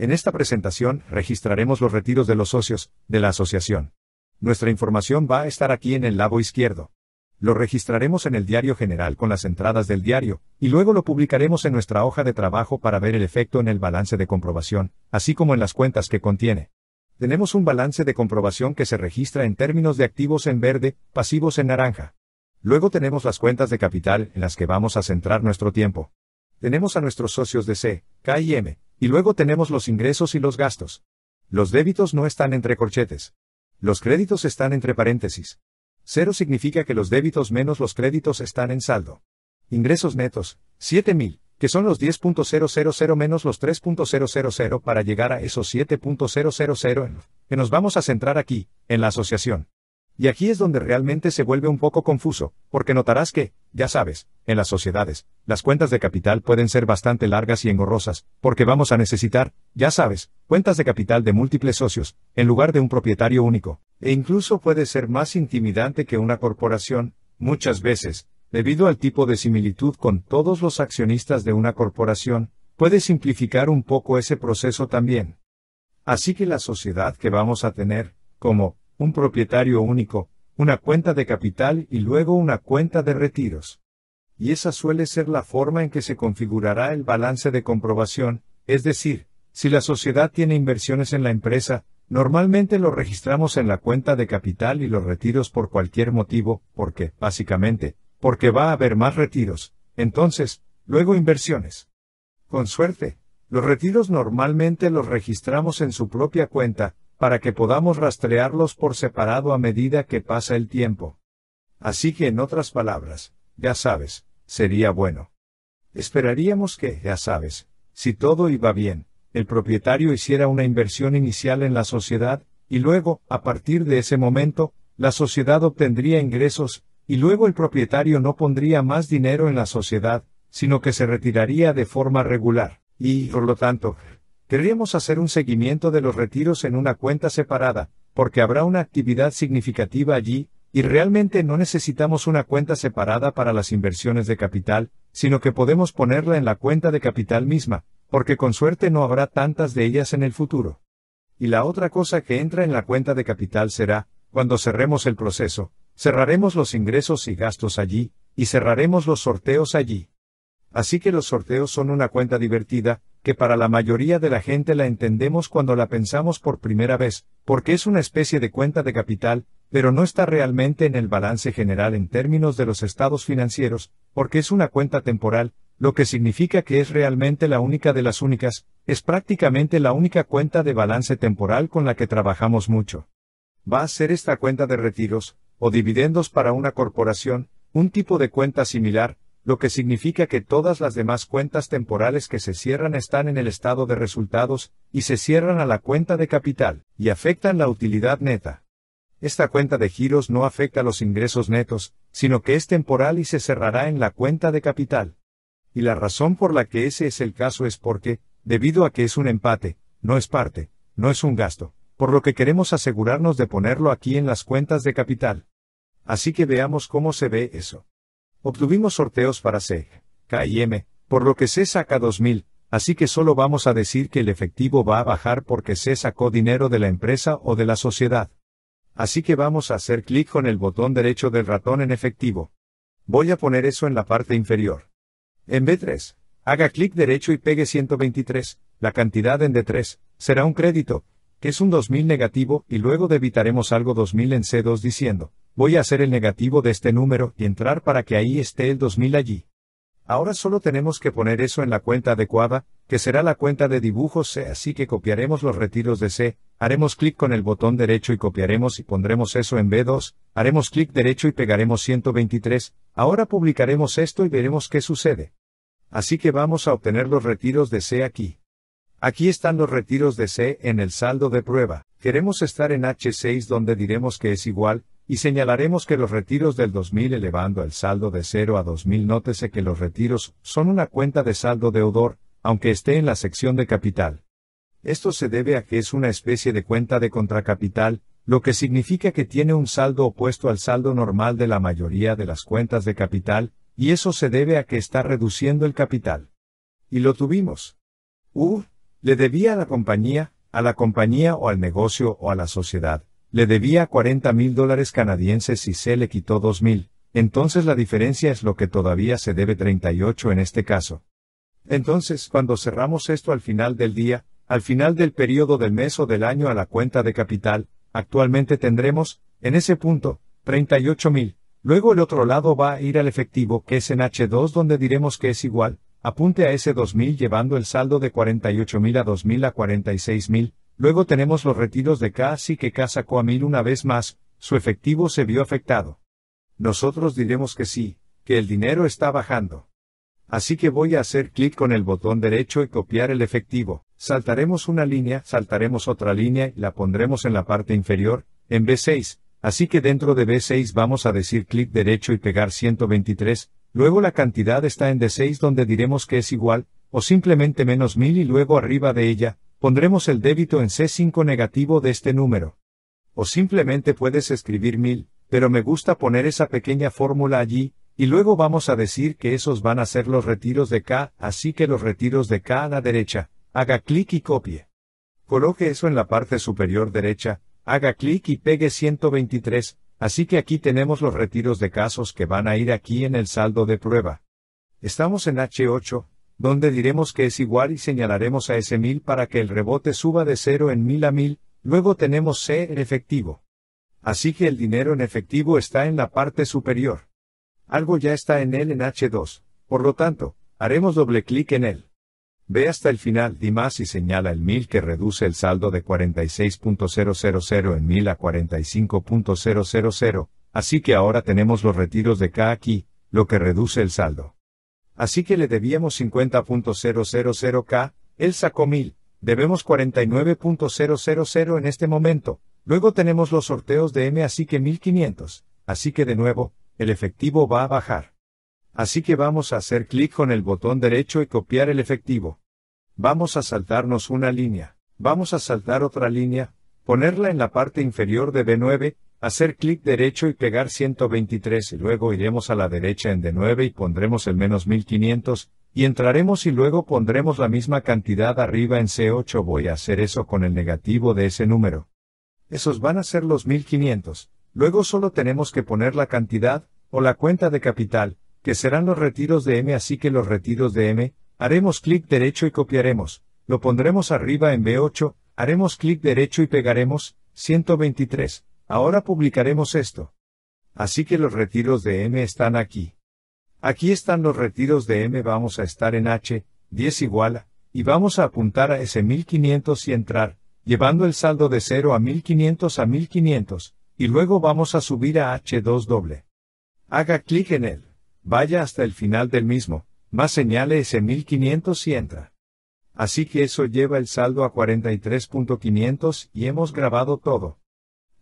En esta presentación, registraremos los retiros de los socios, de la asociación. Nuestra información va a estar aquí en el lado izquierdo. Lo registraremos en el diario general con las entradas del diario, y luego lo publicaremos en nuestra hoja de trabajo para ver el efecto en el balance de comprobación, así como en las cuentas que contiene. Tenemos un balance de comprobación que se registra en términos de activos en verde, pasivos en naranja. Luego tenemos las cuentas de capital en las que vamos a centrar nuestro tiempo. Tenemos a nuestros socios de C, K y M, y luego tenemos los ingresos y los gastos. Los débitos no están entre corchetes. Los créditos están entre paréntesis. Cero significa que los débitos menos los créditos están en saldo. Ingresos netos, 7000, que son los 10.000 menos los 3.000 para llegar a esos 7.000 en que nos vamos a centrar aquí, en la asociación. Y aquí es donde realmente se vuelve un poco confuso, porque notarás que, ya sabes, en las sociedades, las cuentas de capital pueden ser bastante largas y engorrosas, porque vamos a necesitar, ya sabes, cuentas de capital de múltiples socios, en lugar de un propietario único. E incluso puede ser más intimidante que una corporación, muchas veces, debido al tipo de similitud con todos los accionistas de una corporación, puede simplificar un poco ese proceso también. Así que la sociedad que vamos a tener, como, un propietario único, una cuenta de capital y luego una cuenta de retiros. Y esa suele ser la forma en que se configurará el balance de comprobación, es decir, si la sociedad tiene inversiones en la empresa, normalmente lo registramos en la cuenta de capital y los retiros por cualquier motivo, porque, básicamente, porque va a haber más retiros, entonces, luego inversiones. Con suerte, los retiros normalmente los registramos en su propia cuenta, para que podamos rastrearlos por separado a medida que pasa el tiempo. Así que en otras palabras, ya sabes, sería bueno. Esperaríamos que, ya sabes, si todo iba bien, el propietario hiciera una inversión inicial en la sociedad, y luego, a partir de ese momento, la sociedad obtendría ingresos, y luego el propietario no pondría más dinero en la sociedad, sino que se retiraría de forma regular, y, por lo tanto, Querríamos hacer un seguimiento de los retiros en una cuenta separada, porque habrá una actividad significativa allí, y realmente no necesitamos una cuenta separada para las inversiones de capital, sino que podemos ponerla en la cuenta de capital misma, porque con suerte no habrá tantas de ellas en el futuro. Y la otra cosa que entra en la cuenta de capital será, cuando cerremos el proceso, cerraremos los ingresos y gastos allí, y cerraremos los sorteos allí. Así que los sorteos son una cuenta divertida, que para la mayoría de la gente la entendemos cuando la pensamos por primera vez, porque es una especie de cuenta de capital, pero no está realmente en el balance general en términos de los estados financieros, porque es una cuenta temporal, lo que significa que es realmente la única de las únicas, es prácticamente la única cuenta de balance temporal con la que trabajamos mucho. Va a ser esta cuenta de retiros, o dividendos para una corporación, un tipo de cuenta similar, lo que significa que todas las demás cuentas temporales que se cierran están en el estado de resultados, y se cierran a la cuenta de capital, y afectan la utilidad neta. Esta cuenta de giros no afecta los ingresos netos, sino que es temporal y se cerrará en la cuenta de capital. Y la razón por la que ese es el caso es porque, debido a que es un empate, no es parte, no es un gasto, por lo que queremos asegurarnos de ponerlo aquí en las cuentas de capital. Así que veamos cómo se ve eso. Obtuvimos sorteos para C, K y M, por lo que C saca 2000, así que solo vamos a decir que el efectivo va a bajar porque se sacó dinero de la empresa o de la sociedad. Así que vamos a hacer clic con el botón derecho del ratón en efectivo. Voy a poner eso en la parte inferior. En B3, haga clic derecho y pegue 123, la cantidad en D3, será un crédito, que es un 2000 negativo, y luego debitaremos algo 2000 en C2 diciendo, Voy a hacer el negativo de este número y entrar para que ahí esté el 2000 allí. Ahora solo tenemos que poner eso en la cuenta adecuada, que será la cuenta de dibujos C, así que copiaremos los retiros de C, haremos clic con el botón derecho y copiaremos y pondremos eso en B2, haremos clic derecho y pegaremos 123, ahora publicaremos esto y veremos qué sucede. Así que vamos a obtener los retiros de C aquí. Aquí están los retiros de C en el saldo de prueba. Queremos estar en H6 donde diremos que es igual, y señalaremos que los retiros del 2000 elevando el saldo de 0 a 2000 nótese que los retiros son una cuenta de saldo deudor, aunque esté en la sección de capital. Esto se debe a que es una especie de cuenta de contracapital, lo que significa que tiene un saldo opuesto al saldo normal de la mayoría de las cuentas de capital, y eso se debe a que está reduciendo el capital. Y lo tuvimos. U, le debía a la compañía, a la compañía o al negocio o a la sociedad, le debía 40 mil dólares canadienses y se le quitó 2 mil, entonces la diferencia es lo que todavía se debe 38 en este caso. Entonces, cuando cerramos esto al final del día, al final del periodo del mes o del año a la cuenta de capital, actualmente tendremos, en ese punto, 38 mil. Luego el otro lado va a ir al efectivo que es en H2 donde diremos que es igual, apunte a ese 2000 llevando el saldo de 48 mil a 2000 a 46 mil, Luego tenemos los retiros de así que Casa Coamil una vez más, su efectivo se vio afectado. Nosotros diremos que sí, que el dinero está bajando. Así que voy a hacer clic con el botón derecho y copiar el efectivo. Saltaremos una línea, saltaremos otra línea y la pondremos en la parte inferior, en B6, así que dentro de B6 vamos a decir clic derecho y pegar 123, luego la cantidad está en D6 donde diremos que es igual, o simplemente menos 1000 y luego arriba de ella, pondremos el débito en C5 negativo de este número. O simplemente puedes escribir 1000, pero me gusta poner esa pequeña fórmula allí, y luego vamos a decir que esos van a ser los retiros de K, así que los retiros de K a la derecha, haga clic y copie. Coloque eso en la parte superior derecha, haga clic y pegue 123, así que aquí tenemos los retiros de casos que van a ir aquí en el saldo de prueba. Estamos en H8, donde diremos que es igual y señalaremos a ese 1000 para que el rebote suba de 0 en 1000 a 1000, luego tenemos C en efectivo. Así que el dinero en efectivo está en la parte superior. Algo ya está en él en H2, por lo tanto, haremos doble clic en él. Ve hasta el final di más y señala el 1000 que reduce el saldo de 46.000 en 1000 a 45.000, así que ahora tenemos los retiros de K aquí, lo que reduce el saldo así que le debíamos 50.000K, él sacó 1000, debemos 49.000 en este momento, luego tenemos los sorteos de M así que 1500, así que de nuevo, el efectivo va a bajar. Así que vamos a hacer clic con el botón derecho y copiar el efectivo. Vamos a saltarnos una línea, vamos a saltar otra línea, ponerla en la parte inferior de B9, Hacer clic derecho y pegar 123 y luego iremos a la derecha en D9 y pondremos el menos 1500, y entraremos y luego pondremos la misma cantidad arriba en C8 voy a hacer eso con el negativo de ese número. Esos van a ser los 1500, luego solo tenemos que poner la cantidad, o la cuenta de capital, que serán los retiros de M así que los retiros de M, haremos clic derecho y copiaremos, lo pondremos arriba en B8, haremos clic derecho y pegaremos, 123, Ahora publicaremos esto. Así que los retiros de M están aquí. Aquí están los retiros de M. Vamos a estar en H, 10 igual y vamos a apuntar a ese 1500 y entrar, llevando el saldo de 0 a 1500 a 1500, y luego vamos a subir a H2 doble. Haga clic en él. Vaya hasta el final del mismo, más señale ese 1500 y entra. Así que eso lleva el saldo a 43.500 y hemos grabado todo.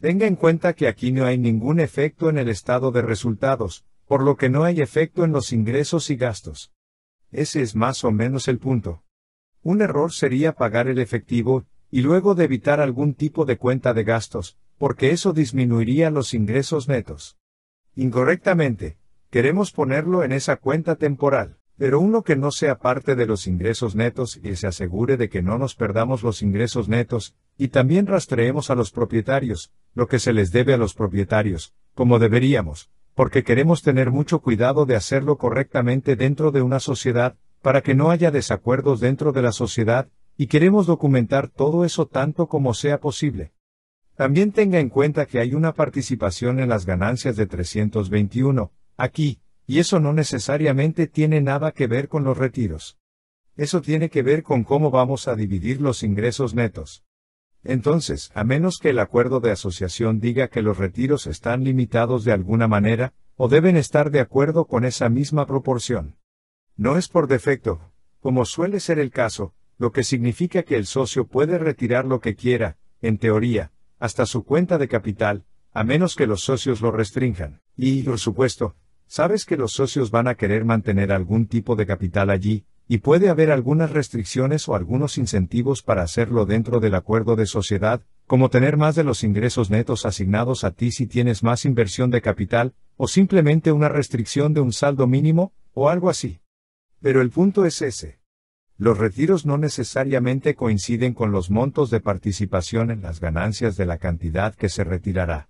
Tenga en cuenta que aquí no hay ningún efecto en el estado de resultados, por lo que no hay efecto en los ingresos y gastos. Ese es más o menos el punto. Un error sería pagar el efectivo, y luego evitar algún tipo de cuenta de gastos, porque eso disminuiría los ingresos netos. Incorrectamente, queremos ponerlo en esa cuenta temporal, pero uno que no sea parte de los ingresos netos y se asegure de que no nos perdamos los ingresos netos, y también rastreemos a los propietarios, lo que se les debe a los propietarios, como deberíamos, porque queremos tener mucho cuidado de hacerlo correctamente dentro de una sociedad, para que no haya desacuerdos dentro de la sociedad, y queremos documentar todo eso tanto como sea posible. También tenga en cuenta que hay una participación en las ganancias de 321, aquí, y eso no necesariamente tiene nada que ver con los retiros. Eso tiene que ver con cómo vamos a dividir los ingresos netos. Entonces, a menos que el acuerdo de asociación diga que los retiros están limitados de alguna manera, o deben estar de acuerdo con esa misma proporción. No es por defecto, como suele ser el caso, lo que significa que el socio puede retirar lo que quiera, en teoría, hasta su cuenta de capital, a menos que los socios lo restrinjan. Y, por supuesto, sabes que los socios van a querer mantener algún tipo de capital allí, y puede haber algunas restricciones o algunos incentivos para hacerlo dentro del acuerdo de sociedad, como tener más de los ingresos netos asignados a ti si tienes más inversión de capital, o simplemente una restricción de un saldo mínimo, o algo así. Pero el punto es ese. Los retiros no necesariamente coinciden con los montos de participación en las ganancias de la cantidad que se retirará.